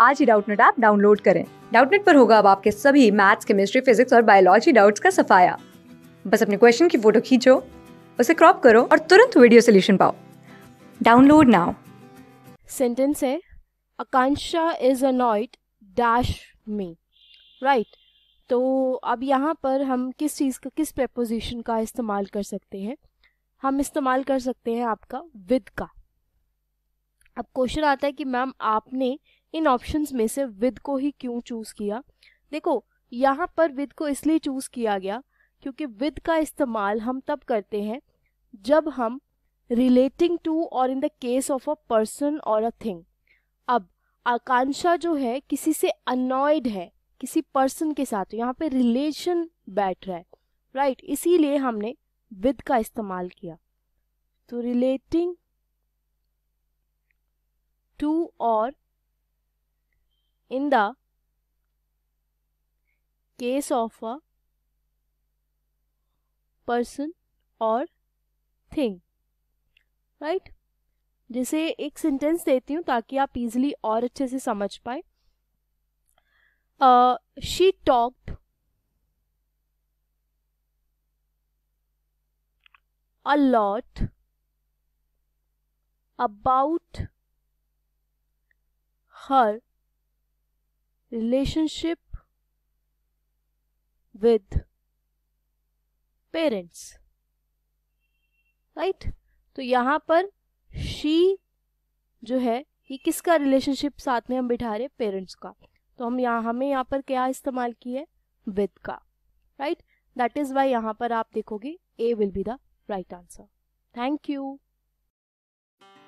आज ही Doubtnut app download करें डाउटनेट पर होगा अब आपके सभी मैथ्स केमिस्ट्री फिजिक्स और बायोलॉजी डाउट्स का सफाया बस अपने क्वेश्चन की फोटो खींचो उसे क्रॉप करो और तुरंत वीडियो सोल्यूशन पाओ डाउनलोड नाउ सेंटेंस है Akanksha is annoyed dash me right तो अब यहाँ पर हम किस चीज़ का किस प्रपोजिशन का इस्तेमाल कर सकते हैं हम इस्तेमाल कर सकते हैं आपका विद का अब क्वेश्चन आता है कि मैम आपने इन ऑप्शंस में से विद को ही क्यों चूज किया देखो यहाँ पर विद को इसलिए चूज किया गया क्योंकि विद का इस्तेमाल हम तब करते हैं जब हम रिलेटिंग टू और in the case of a person और अ थिंग अब आकांक्षा जो है किसी से अनॉयड है किसी पर्सन के साथ यहाँ पे रिलेशन बैठ रहा है राइट right? इसीलिए हमने विद का इस्तेमाल किया तो रिलेटिंग टू और in the case of a person और थिंग राइट जिसे एक सेंटेंस देती हूँ ताकि आप इजिली और अच्छे से समझ पाए she talked a lot about her relationship with parents right तो यहां पर शी जो है ये किसका रिलेशनशिप साथ में हम बिठा रहे पेरेंट्स का तो हम यहाँ हमें यहाँ पर क्या इस्तेमाल की है विद का राइट दैट इज वाई यहाँ पर आप देखोगे A will be the right answer thank you